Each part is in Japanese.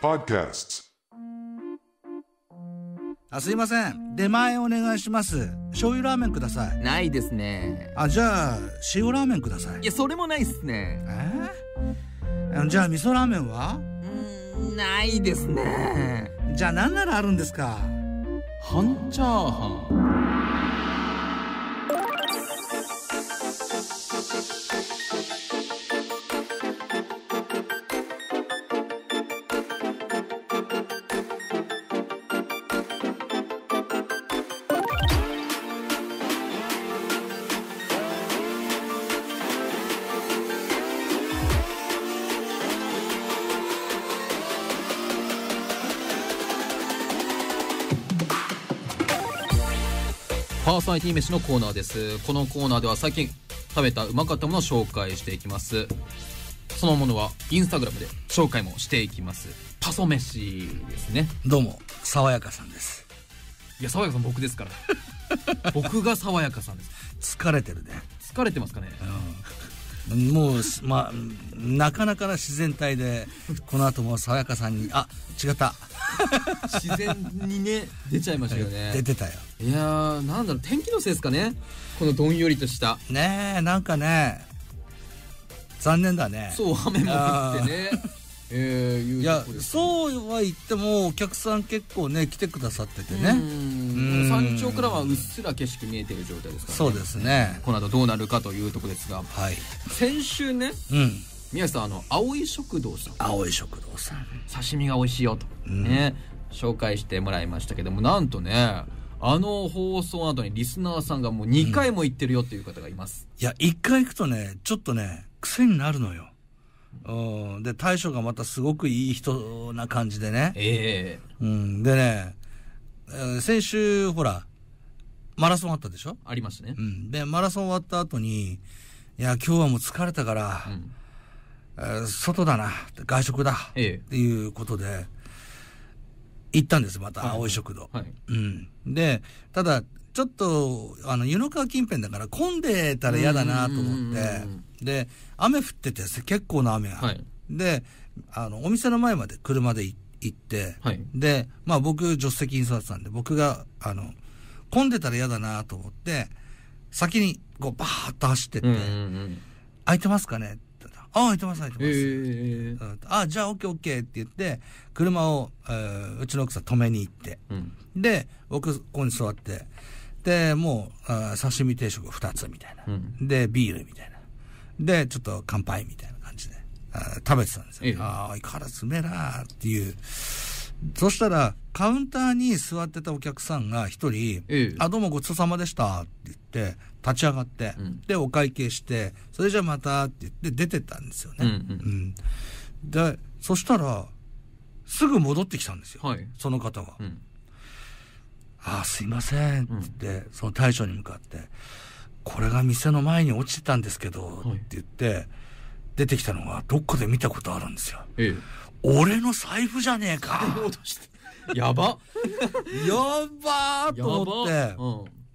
Podcasts あすいません出前お願いします醤油ラーメンくださいないですねあじゃあ塩ラーメンくださいいやそれもないっすねえー、じゃあ味噌ラーメンはんないですねじゃあ何ならあるんですか半チャーハンパーソナリティ飯のコーナーですこのコーナーでは最近食べたうまかったものを紹介していきますそのものはインスタグラムで紹介もしていきますパソ飯ですねどうも爽やかさんですいや爽やかさん僕ですから僕が爽やかさんです疲れてるね疲れてますかね、うんもう、まあ、なかなかな自然体で、この後も爽やかさんに、あ、違った。自然にね、出ちゃいましたよね。出てたよ。いやー、なんだろう、天気のせいですかね。このどんよりとした。ねえ、なんかね、残念だね。そう、雨も降ってね。えいやそうは言ってもお客さん結構ね来てくださっててね山頂からはうっすら景色見えてる状態ですから、ね、そうですねこの後どうなるかというとこですが、はい、先週ね、うん、宮司さんあの青い食堂さん青い食堂さん刺身が美味しいよと、うん、ね紹介してもらいましたけどもなんとねあの放送後にリスナーさんがもう2回も行ってるよっていう方がいます、うん、いや1回行くとねちょっとね癖になるのようん、で大将がまたすごくいい人な感じでね、えーうん、でね、えー、先週ほらマラソンあったでしょありますね、うん、でマラソン終わった後に「いや今日はもう疲れたから、うんえー、外だな外食だ」えー、っていうことで行ったんですまた青い食堂、はい、はい、うん、でただちょっとあの湯の川近辺だから混んでたら嫌だなと思ってで雨降ってて結構な雨が、はい、であのお店の前まで車で行って、はい、でまあ僕助手席に座ってたんで僕があの混んでたら嫌だなと思って先にこうバーッと走ってって「空いてますかね?」ああ、空いてます、空いてます。えあじゃあ、オッケーオッケーって言って、車を、えー、うちの奥さん止めに行って。うん、で、僕、ここに座って、で、もう、あ刺身定食2つみたいな、うん、で、ビールみたいな。で、ちょっと乾杯みたいな感じで、あ食べてたんですよ。ええ、ああ、相変わらずうめえなっていう。そしたら、カウンターに座ってたお客さんが一人、ええ、あ、どうもごちそうさまでしたって言って、立ち上がって、うん、で、お会計して、それじゃまたって言って出てったんですよね。うん、うん、で、そしたら、すぐ戻ってきたんですよ。はい、その方が。うんああすいません」って言って、その大将に向かって「これが店の前に落ちてたんですけど」って言って、出てきたのがどっかで見たことあるんですよ。ええ、俺の財布じゃねえかやばやばと思って、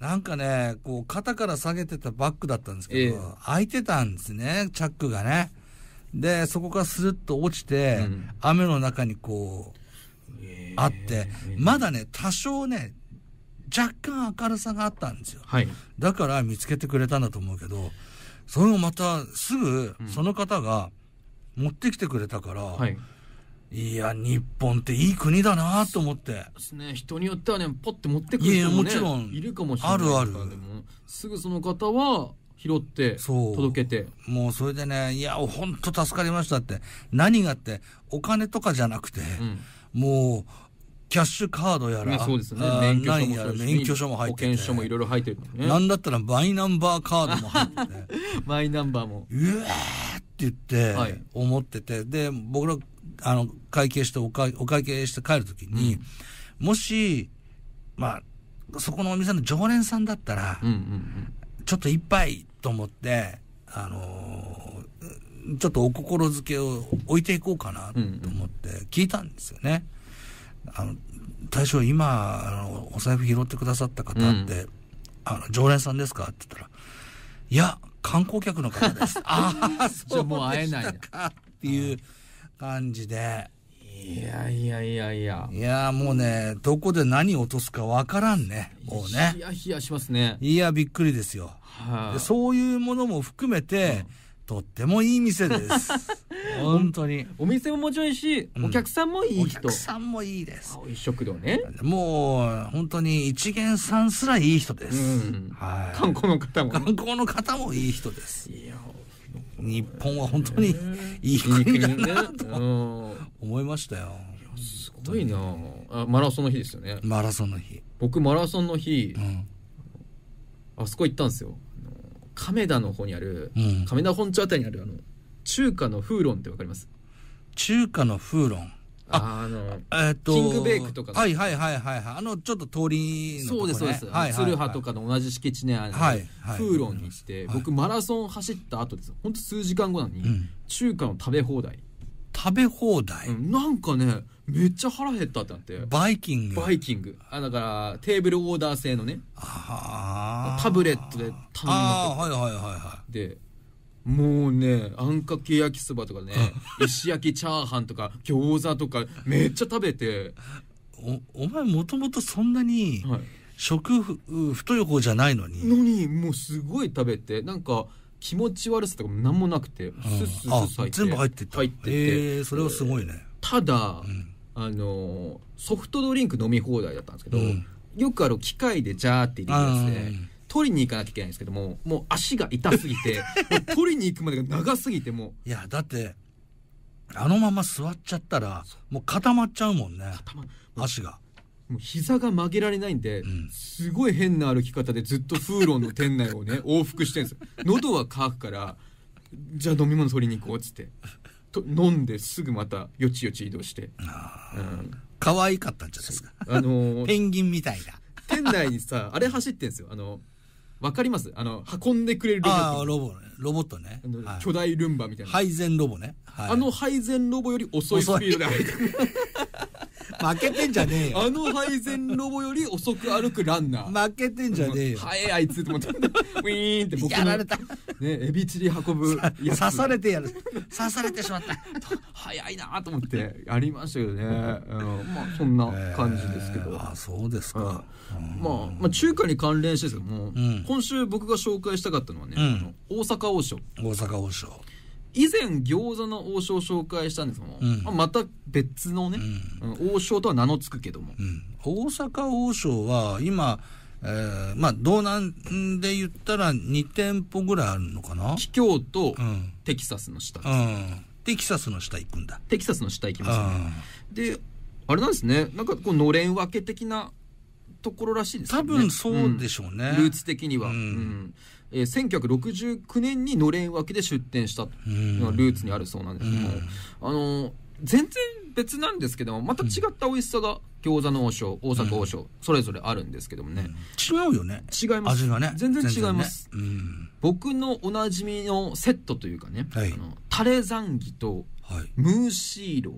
なんかねこう肩から下げてたバッグだったんですけど、え、開いてたんですねチャックがね。でそこからスルッと落ちて、うん、雨の中にこう、あって、まだね多少ね若干明るさがあったんですよ、はい、だから見つけてくれたんだと思うけどそれをまたすぐその方が持ってきてくれたから、うんはいいや、日本っていい国だなと思って。ですね。人によってはね、ポッて持ってくる人も、ね,、もちろんいるかもしれない。あるある。すぐその方は拾って、届けて。もうそれでね、いや、本当助かりましたって。何がって、お金とかじゃなくて、うん、もう、キャッシュカードやら、そうですね免許証も免許証も入って保険証もいろいろ入ってる、ね、なんだったらマイナンバーカードも入ってて マイナンバーもうえーって言って思ってて、はい、で僕らあの会計してお会お会計して帰るときに、うん、もしまあそこのお店の常連さんだったら、ちょっといっぱいと思ってあのー、ちょっとお心づけを置いていこうかなと思って聞いたんですよね。うんうんあの大将今あのお財布拾ってくださった方って、うん、あの常連さんですか?」って言ったら「いや観光客の方です」ああそうもう会えないかっていう感じで。いやいやいやいや。いやもうね、どこで何落とすかわからんね。もうね。いやいやしますね。いや、びっくりですよ。はあ、そういうものも含めて、とってもいい店です 本当にお店も面白いし、お客さんもいいお客さんもいいです青食堂ねもう本当に一元さんすらいい人です、うんはい、観光の方も、ね、観光の方もいい人ですいや日本は本当にいい国だなと思いましたよすごいなあマラソンの日ですよねマラソンの日僕マラソンの日、うん、あそこ行ったんですよ亀田の方にある、うん、亀田本町あたりにあるあの中華の風論ってわかります中華の風論あのえっとキングベイクとかはいはいはいはいはい。あのちょっと通りのそうですそうです鶴葉とかの同じ敷地ね、内に風呂にして僕マラソン走った後ですほんと数時間後なのに中華の食べ放題食べ放題、うん、なんかねめっちゃ腹減ったってなってバイキングバイキングあだからテーブルオーダー制のねタブレットで頼んだあはいはいはいはいでもうねあんかけ焼きそばとかね石焼きチャーハンとか餃子とかめっちゃ食べておお前もともとそんなに、はい、食太い方じゃないのにのにもうすごい食べてなんか気持ち悪さとかも何もなくて、うん、スッスッス入って全部入って入っててそれはすごいねただ、うん、あのソフトドリンク飲み放題だったんですけど、うん、よくある機械でジャーって入れるやつで、取りに行かなきゃいけないんですけどももう足が痛すぎて 取りに行くまでが長すぎてもういやだってあのまま座っちゃったらもう固まっちゃうもんね足が。もう膝が曲げられないんで、うん、すごい変な歩き方でずっと風呂の店内をね 往復してるんですよ喉は渇くからじゃあ飲み物取りに行こうっつってと飲んですぐまたよちよち移動して可愛、うん、かったんじゃないですか、あのー、ペンギンみたいな店内にさあれ走ってんですよあのわかりますあの運んでくれるロボットロボロボットね、はい、巨大ルンバみたいな配膳ロボね、はい、あの配膳ロボより遅いスピードで負けてんじゃねえよあの配膳ロボより遅く歩くランナー負けてんじゃねえよ早いあいつと思ってウィーンって僕やられたねエビチリ運ぶ刺されてやる刺されてしまった早いなと思ってやりましたけどね、まあそんな感じですけど、あそうですか、まあ、まあ中華に関連してですけども、今週僕が紹介したかったのはね、大阪王将大阪王将以前餃子の王将紹介したんですも、うん、また別のね、うん、王将とは名の付くけども、うん、大阪王将は今、えー、まあ道南で言ったら2店舗ぐらいあるのかな秘境とテキサスの下、テキサスの下行くんだテキサスの下行きますねであれなんですねなんかこうのれん分け的なところらしいです、ね、多分そうでしょうね、うん、ルーツ的には、うん、うん、えー、1969年にのれん分けで出店したうのがルーツにあるそうなんですけども、あの全然別なんですけどもまた違った美味しさが餃子の王将大阪王将、それぞれあるんですけどもね、違うよね違います味がね全然違います、ね、僕のおなじみのセットというかね、はい、あのタレザンギとムーシーロー、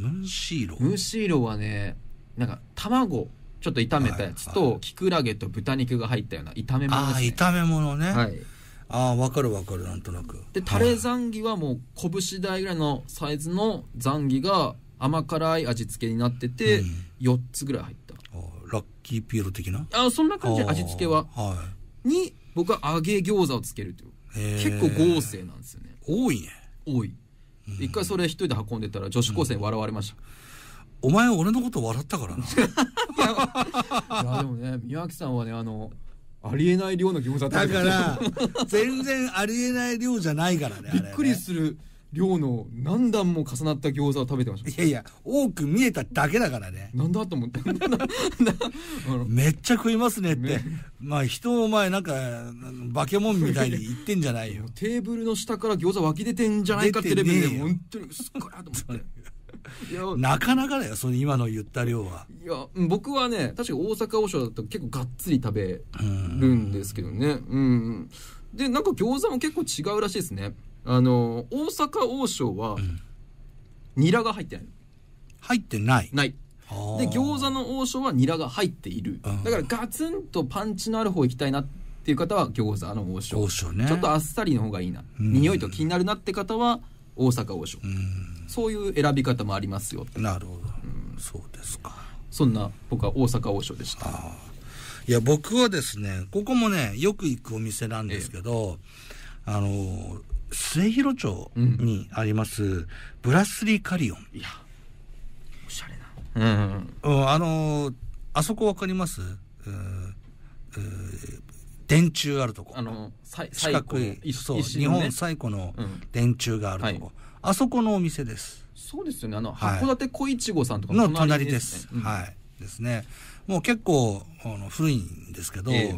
ムーシーロームーシーローはねなんか卵ちょっと炒めたやつと、はいはい、きくらげと豚肉が入ったような炒め物ですね炒め物ねはいああ分かる分かるなんとなくでタレザンギはもう拳大ぐらいのサイズのザンギが甘辛い味付けになってて、うん、4つぐらい入ったラッキーピエロ的なあそんな感じで味付けは、はい、に僕は揚げ餃子をつけるという結構豪勢なんですよね多いね多い一回それ一人で運んでたら女子高生に笑われました、うんお前俺のこと笑ったからな いやでもね宮脇さんはねあのありえない量の餃子だから全然ありえない量じゃないからね、びっくりする量の何段も重なった餃子を食べてましたいやいや多く見えただけだからねなんだと思って めっちゃ食いますねって、まあ人お前なんか化け物みたいに言ってんじゃないよ テーブルの下から餃子湧き出てんじゃないかテレルで本当にすっごいなと思ってなかなかだよその今の言った量はいや僕はね確か大阪王将だと結構がっつり食べるんですけどねうんでなんか餃子も結構違うらしいですねあの大阪王将は、ニラが入ってない入ってないないで餃子の王将はニラが入っているだからガツンとパンチのある方行きたいなっていう方は餃子の王将、ね、ちょっとあっさりの方がいいな、うん、匂いと気になるなって方は大阪王将そういう選び方もありますよなるほど、うん、そうですかそんな僕は大阪王将でしたいや僕はですねここもねよく行くお店なんですけど、ええ、あの末広町にあります、うん、ブラスリーカリオンいやおしゃれなうん、うん、あのあそこわかります、うーえー電柱あるとこあの四角いそう、ね、日本最古の電柱があるとこ、うんはい、あそこのお店ですそうですよねあの、函館小一ちさんとかの隣です、ね、はいですねもう結構あの古いんですけど、えー、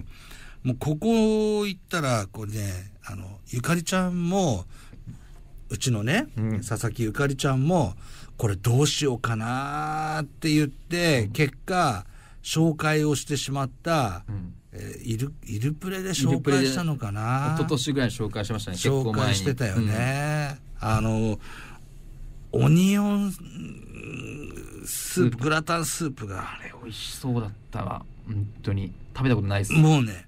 もうここ行ったらこれねあのゆかりちゃんもうちのね、うん、佐々木ゆかりちゃんもこれどうしようかなって言って、うん、結果紹介をしてしまったえー、イルプレで紹介したのかな一昨年ぐらい紹介しましたね紹介してたよね、うん、あのオニオンスープグラタンスープがあれ美味しそうだったわ本当に食べたことないですもうね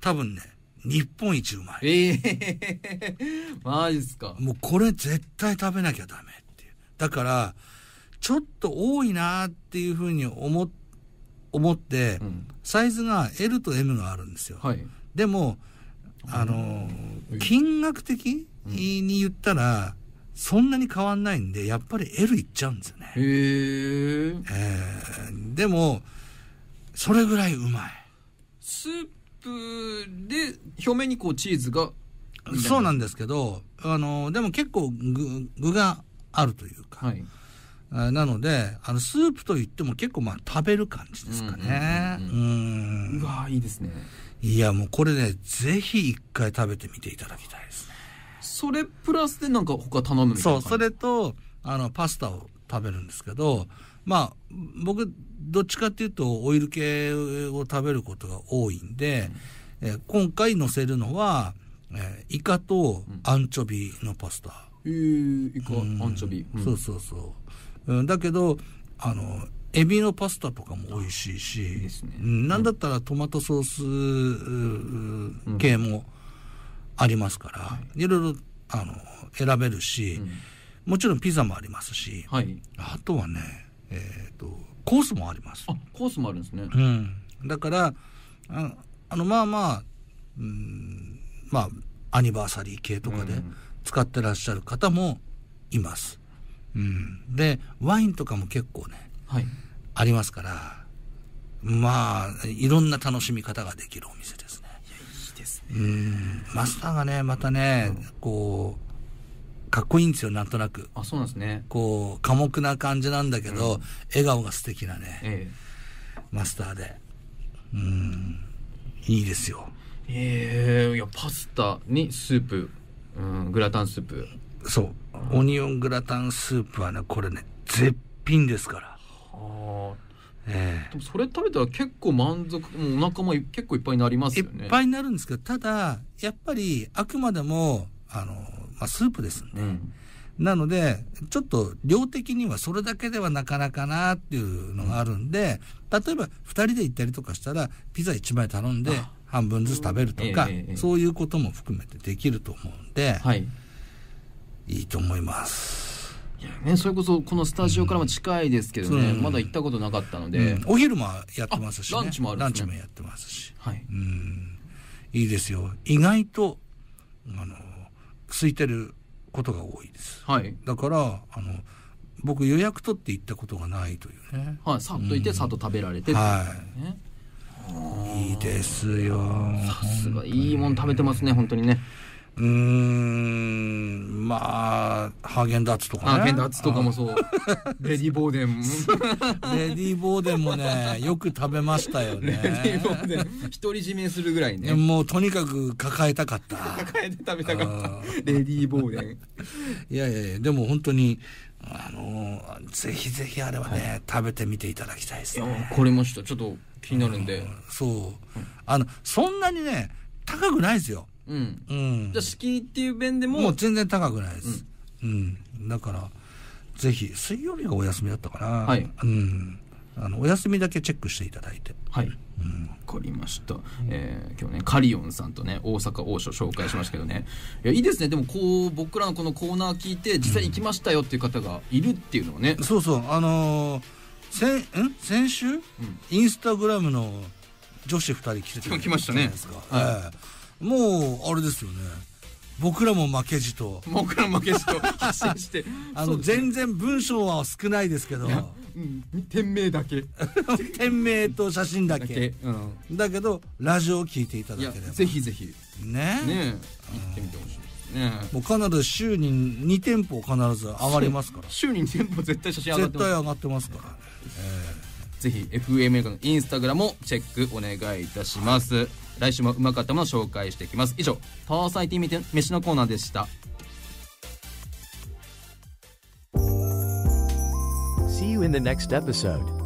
多分ね日本一うまいええー、マジっすかもうこれ絶対食べなきゃダメっていうだからちょっと多いなっていうふうに思って思って、サイズが L と M があるんですよ。はい、でもあの金額的に言ったら、そんなに変わんないんでやっぱり L いっちゃうんですよね。へえー、でもそれぐらいうまい。スープで表面にこうチーズがそうなんですけどあのでも結構具があるというか。はいなのであのスープといっても結構まあ食べる感じですかね。うわいいですね。いやもうこれねぜひ一回食べてみていただきたいですね。それプラスでなんか他頼むみたいなそうそれとあのパスタを食べるんですけどまあ僕どっちかっていうとオイル系を食べることが多いんで、うん、えー、今回のせるのは、えー、イカとアンチョビのパスタ。うん、えー、イカ、うん、アンチョビ、うん、そうそうそううん、だけどあのエビのパスタとかも美味しいし、ね、なんだったらトマトソース系もありますから、はい、いろいろあの選べるし、うん、もちろんピザもありますし、はい、あとはね、えーと、コースもあります。あコースもあるんですね、うん、だからああのまあまあ、うん、まあアニバーサリー系とかで使ってらっしゃる方もいます。うん、でワインとかも結構ね、はい、ありますからまあいろんな楽しみ方ができるお店ですね。いいですねうんマスターがねまたね、うん、こうかっこいいんですよなんとなくあそうなんですねこう寡黙な感じなんだけど、うん、笑顔が素敵なね、ええ、マスターでうんいいですよええー、いやパスタにスープ、うん、グラタンスープそうオニオングラタンスープはねこれね絶品ですからはあええ、でもそれ食べたら結構満足もうお腹も結構いっぱいになりますよねいっぱいになるんですけどただやっぱりあくまでもあの、まあ、スープですね、うん、なのでちょっと量的にはそれだけではなかなかなっていうのがあるんで、うん、例えば2人で行ったりとかしたらピザ1枚頼んで半分ずつ食べるとか、うんええ、そういうことも含めてできると思うんで。はいいいと思います。いやね、それこそこのスタジオからも近いですけどね、うん、まだ行ったことなかったので、うん、お昼もやってますし、ね、ランチもある、ね、ランチもやってますし、はい、うんいいですよ意外とあの空いてることが多いです、はい、だからあの僕予約取って行ったことがないというね、はい、さっといて、さっと食べられて、ね、はいいいですよさすがいいもん食べてますね本当にねうんまあハーゲンダッツとかねハーゲンダッツとかもそうレディ・ーボーデン レディ・ーボーデンもねよく食べましたよねレディ・ボーデン独り占めするぐらいねもうとにかく抱えたかった抱えて食べたかったレディ・ーボーデンいやいやいやでも本当にあのぜひぜひあれはね、はい、食べてみていただきたいですねこれましたちょっと気になるんで、うん、そう、うん、あのそんなにね高くないですようん、じゃあ敷居っていう弁でももう全然高くないです、うん、だからぜひ水曜日がお休みだったから、はい、うん、あのお休みだけチェックしていただいてはい、うん、分かりました、えー、今日ねカリオンさんとね大阪王将紹介しましたけどねいやいいですねでもこう僕らのこのコーナー聞いて実際行きましたよっていう方がいるっていうのはね、うん、そうそうあのー、先ん先週、うん、インスタグラムの女子2人来てたじゃないですか来ましたね、はい、えーもうあれですよね僕らも負けじと僕らも負けじと 発信してあの、ね、全然文章は少ないですけど、うん、店名だけ 店名と写真だけ、うん、だけどラジオを聞いていただければぜひぜひねね行ってみてほしいね、もう必ず週に2店舗必ず上がりますから 週に2店舗絶対写真上がってます絶対上がってますから、ね、えー、ぜひ FM のインスタグラムをチェックお願いいたします、はい来週もうまかったもの紹介していきます以上「タワーサイティ飯」のコーナーでした See you in the next episode.